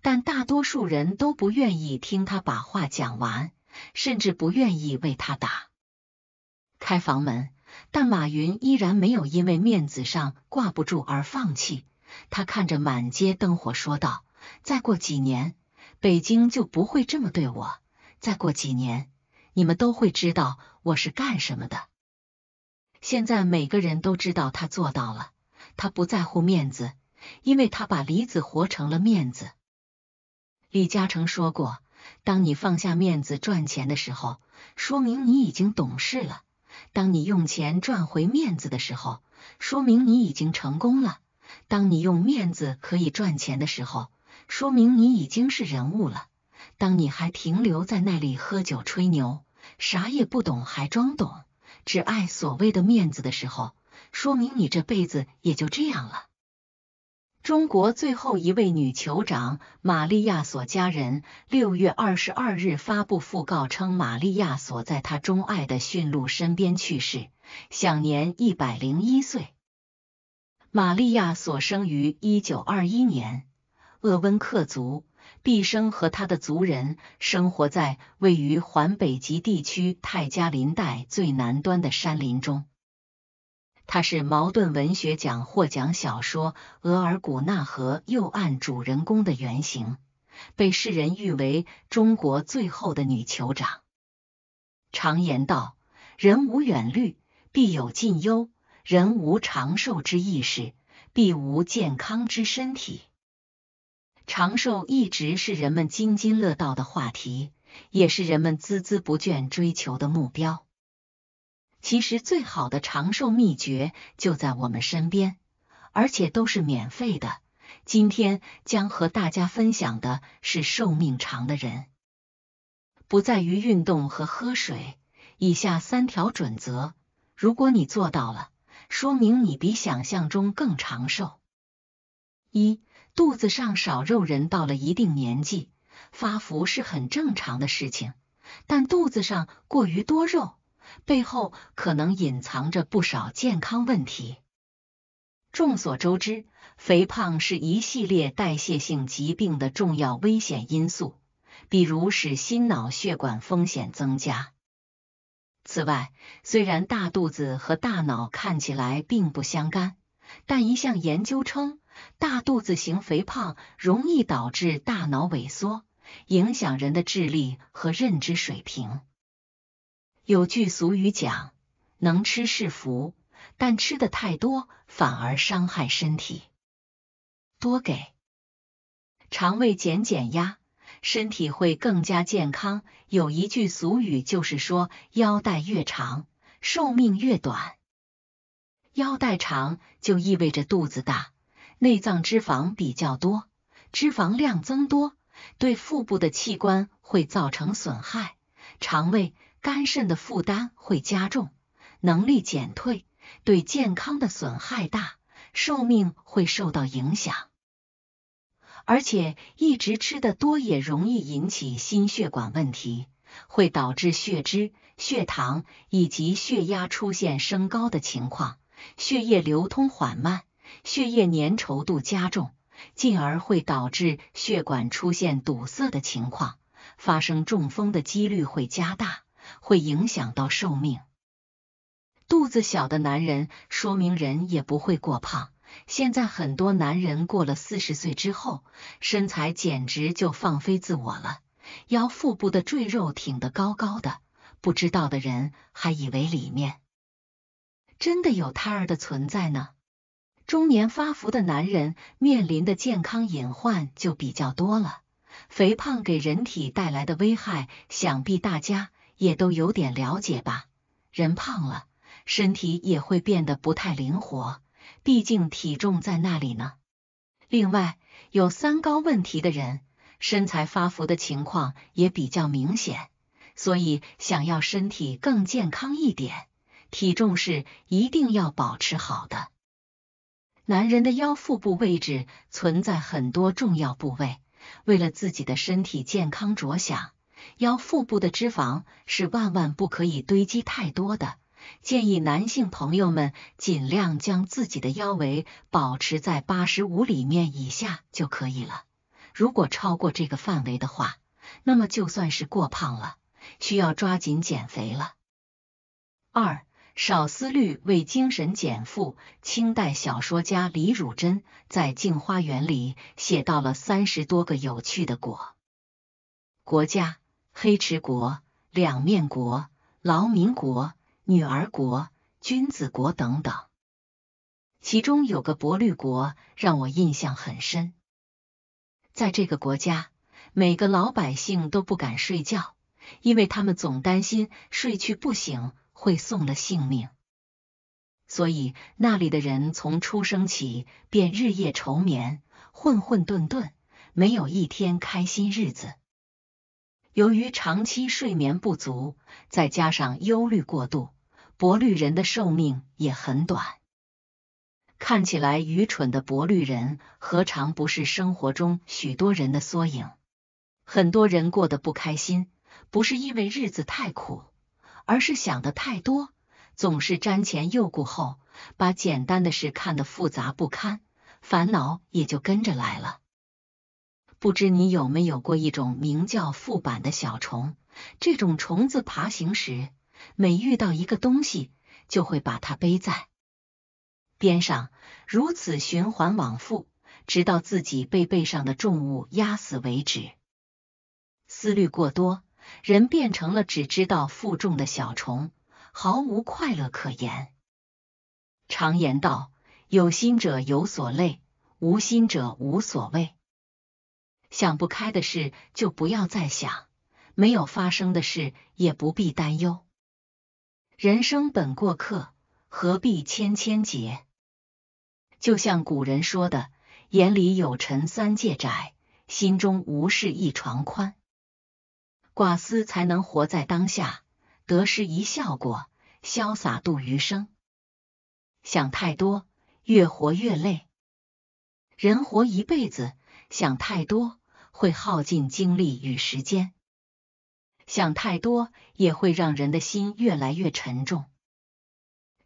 但大多数人都不愿意听他把话讲完，甚至不愿意为他打开房门。但马云依然没有因为面子上挂不住而放弃。他看着满街灯火，说道：“再过几年，北京就不会这么对我；再过几年，你们都会知道我是干什么的。”现在每个人都知道他做到了，他不在乎面子，因为他把李子活成了面子。李嘉诚说过，当你放下面子赚钱的时候，说明你已经懂事了；当你用钱赚回面子的时候，说明你已经成功了；当你用面子可以赚钱的时候，说明你已经是人物了；当你还停留在那里喝酒吹牛，啥也不懂还装懂。只爱所谓的面子的时候，说明你这辈子也就这样了。中国最后一位女酋长玛利亚索家人六月二十二日发布讣告称，玛利亚所在她钟爱的驯鹿身边去世，享年一百零一岁。玛利亚索生于一九二一年，鄂温克族。毕生和他的族人生活在位于环北极地区泰加林带最南端的山林中。他是茅盾文学奖获奖小说《额尔古纳河右岸》主人公的原型，被世人誉为中国最后的女酋长。常言道：人无远虑，必有近忧；人无长寿之意识，必无健康之身体。长寿一直是人们津津乐道的话题，也是人们孜孜不倦追求的目标。其实，最好的长寿秘诀就在我们身边，而且都是免费的。今天将和大家分享的是寿命长的人，不在于运动和喝水，以下三条准则，如果你做到了，说明你比想象中更长寿。一肚子上少肉人到了一定年纪发福是很正常的事情，但肚子上过于多肉，背后可能隐藏着不少健康问题。众所周知，肥胖是一系列代谢性疾病的重要危险因素，比如使心脑血管风险增加。此外，虽然大肚子和大脑看起来并不相干，但一项研究称。大肚子型肥胖容易导致大脑萎缩，影响人的智力和认知水平。有句俗语讲：“能吃是福”，但吃的太多反而伤害身体。多给肠胃减减压，身体会更加健康。有一句俗语就是说：“腰带越长，寿命越短。”腰带长就意味着肚子大。内脏脂肪比较多，脂肪量增多，对腹部的器官会造成损害，肠胃、肝肾的负担会加重，能力减退，对健康的损害大，寿命会受到影响。而且一直吃的多，也容易引起心血管问题，会导致血脂、血糖以及血压出现升高的情况，血液流通缓慢。血液粘稠度加重，进而会导致血管出现堵塞的情况，发生中风的几率会加大，会影响到寿命。肚子小的男人，说明人也不会过胖。现在很多男人过了四十岁之后，身材简直就放飞自我了，腰腹部的赘肉挺得高高的，不知道的人还以为里面真的有胎儿的存在呢。中年发福的男人面临的健康隐患就比较多了。肥胖给人体带来的危害，想必大家也都有点了解吧？人胖了，身体也会变得不太灵活，毕竟体重在那里呢。另外，有三高问题的人，身材发福的情况也比较明显。所以，想要身体更健康一点，体重是一定要保持好的。男人的腰腹部位置存在很多重要部位，为了自己的身体健康着想，腰腹部的脂肪是万万不可以堆积太多的。建议男性朋友们尽量将自己的腰围保持在八十五厘米以下就可以了。如果超过这个范围的话，那么就算是过胖了，需要抓紧减肥了。二。少思虑，为精神减负。清代小说家李汝珍在《镜花缘》里写到了三十多个有趣的国：国家、黑池国、两面国、劳民国、女儿国、君子国等等。其中有个薄绿国让我印象很深。在这个国家，每个老百姓都不敢睡觉，因为他们总担心睡去不醒。会送了性命，所以那里的人从出生起便日夜愁眠，混混沌沌，没有一天开心日子。由于长期睡眠不足，再加上忧虑过度，薄绿人的寿命也很短。看起来愚蠢的薄绿人，何尝不是生活中许多人的缩影？很多人过得不开心，不是因为日子太苦。而是想的太多，总是瞻前又顾后，把简单的事看得复杂不堪，烦恼也就跟着来了。不知你有没有过一种名叫副板的小虫？这种虫子爬行时，每遇到一个东西，就会把它背在边上，如此循环往复，直到自己被背上的重物压死为止。思虑过多。人变成了只知道负重的小虫，毫无快乐可言。常言道，有心者有所累，无心者无所谓。想不开的事就不要再想，没有发生的事也不必担忧。人生本过客，何必千千结？就像古人说的，眼里有尘三界窄，心中无事一床宽。寡思才能活在当下，得失一笑过，潇洒度余生。想太多，越活越累。人活一辈子，想太多会耗尽精力与时间，想太多也会让人的心越来越沉重。《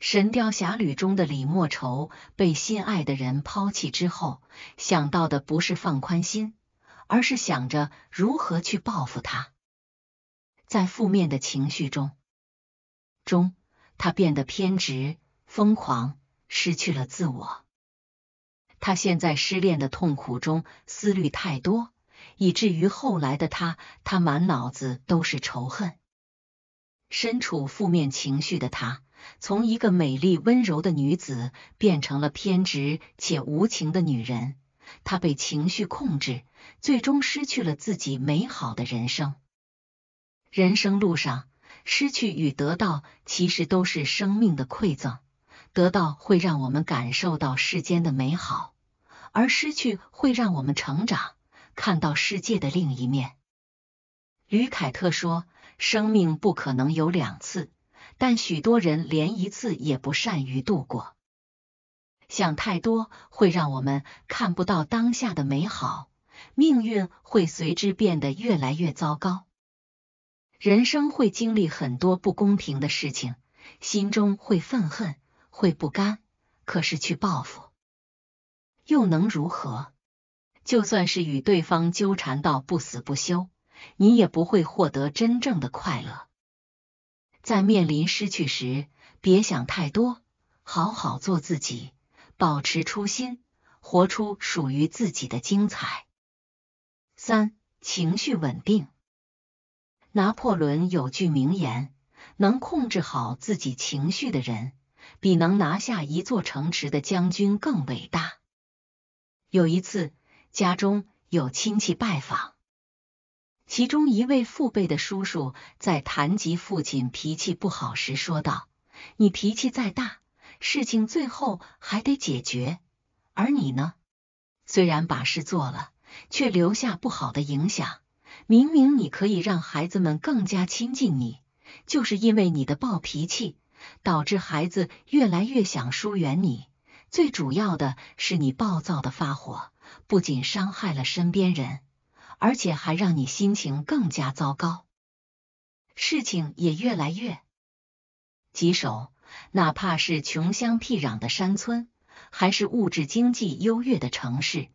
神雕侠侣》中的李莫愁被心爱的人抛弃之后，想到的不是放宽心，而是想着如何去报复他。在负面的情绪中，中他变得偏执、疯狂，失去了自我。他现在失恋的痛苦中思虑太多，以至于后来的他，他满脑子都是仇恨。身处负面情绪的他，从一个美丽温柔的女子变成了偏执且无情的女人。她被情绪控制，最终失去了自己美好的人生。人生路上，失去与得到其实都是生命的馈赠。得到会让我们感受到世间的美好，而失去会让我们成长，看到世界的另一面。吕凯特说：“生命不可能有两次，但许多人连一次也不善于度过。想太多会让我们看不到当下的美好，命运会随之变得越来越糟糕。”人生会经历很多不公平的事情，心中会愤恨，会不甘，可是去报复又能如何？就算是与对方纠缠到不死不休，你也不会获得真正的快乐。在面临失去时，别想太多，好好做自己，保持初心，活出属于自己的精彩。三、情绪稳定。拿破仑有句名言：能控制好自己情绪的人，比能拿下一座城池的将军更伟大。有一次，家中有亲戚拜访，其中一位父辈的叔叔在谈及父亲脾气不好时说道：“你脾气再大，事情最后还得解决；而你呢，虽然把事做了，却留下不好的影响。”明明你可以让孩子们更加亲近你，就是因为你的暴脾气，导致孩子越来越想疏远你。最主要的是你暴躁的发火，不仅伤害了身边人，而且还让你心情更加糟糕，事情也越来越棘手。哪怕是穷乡僻壤的山村，还是物质经济优越的城市。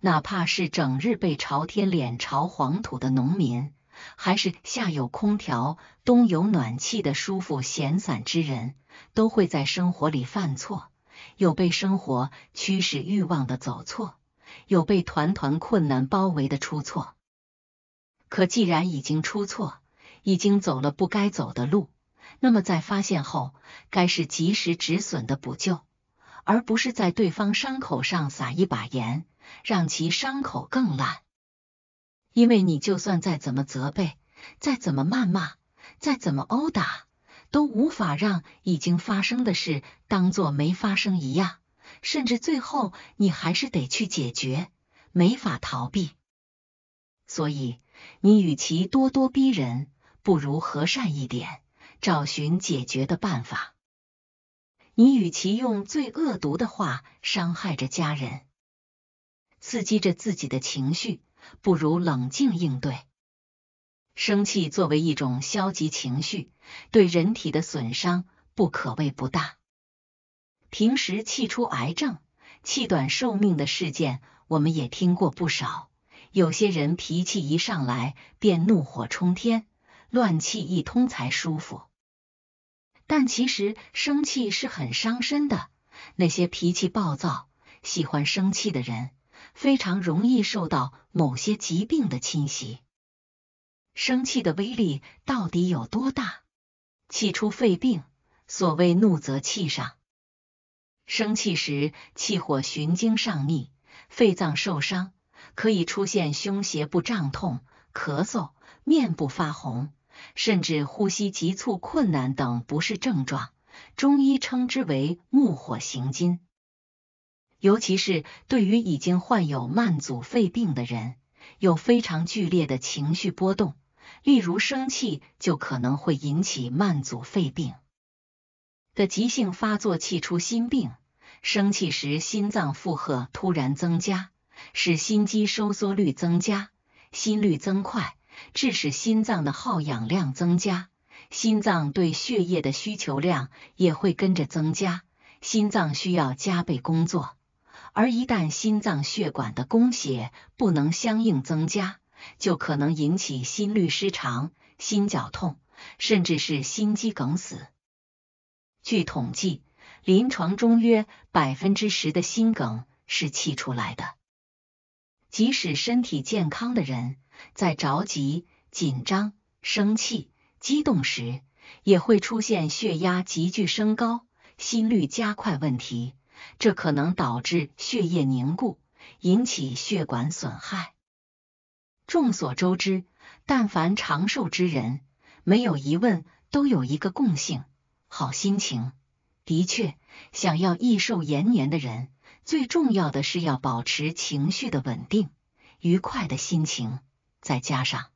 哪怕是整日被朝天脸朝黄土的农民，还是夏有空调冬有暖气的舒服闲散之人，都会在生活里犯错，有被生活驱使欲望的走错，有被团团困难包围的出错。可既然已经出错，已经走了不该走的路，那么在发现后，该是及时止损的补救，而不是在对方伤口上撒一把盐。让其伤口更烂，因为你就算再怎么责备，再怎么谩骂，再怎么殴打，都无法让已经发生的事当做没发生一样，甚至最后你还是得去解决，没法逃避。所以，你与其咄咄逼人，不如和善一点，找寻解决的办法。你与其用最恶毒的话伤害着家人。刺激着自己的情绪，不如冷静应对。生气作为一种消极情绪，对人体的损伤不可谓不大。平时气出癌症、气短、寿命的事件，我们也听过不少。有些人脾气一上来便怒火冲天，乱气一通才舒服。但其实生气是很伤身的。那些脾气暴躁、喜欢生气的人。非常容易受到某些疾病的侵袭。生气的威力到底有多大？气出肺病，所谓怒则气上，生气时气火循经上逆，肺脏受伤，可以出现胸胁部胀痛、咳嗽、面部发红，甚至呼吸急促困难等不适症状。中医称之为木火行金。尤其是对于已经患有慢阻肺病的人，有非常剧烈的情绪波动，例如生气，就可能会引起慢阻肺病的急性发作，气出心病。生气时，心脏负荷突然增加，使心肌收缩率增加，心率增快，致使心脏的耗氧量增加，心脏对血液的需求量也会跟着增加，心脏需要加倍工作。而一旦心脏血管的供血不能相应增加，就可能引起心律失常、心绞痛，甚至是心肌梗死。据统计，临床中约百分之十的心梗是气出来的。即使身体健康的人，在着急、紧张、生气、激动时，也会出现血压急剧升高、心率加快问题。这可能导致血液凝固，引起血管损害。众所周知，但凡长寿之人，没有疑问，都有一个共性：好心情。的确，想要益寿延年的人，最重要的是要保持情绪的稳定，愉快的心情，再加上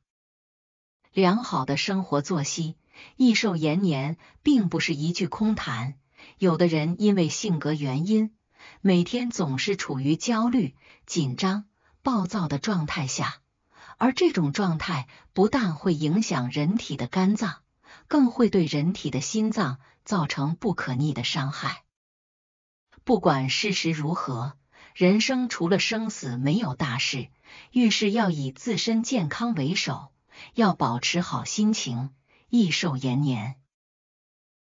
良好的生活作息，益寿延年并不是一句空谈。有的人因为性格原因，每天总是处于焦虑、紧张、暴躁的状态下，而这种状态不但会影响人体的肝脏，更会对人体的心脏造成不可逆的伤害。不管事实如何，人生除了生死没有大事，遇事要以自身健康为首，要保持好心情，益寿延年。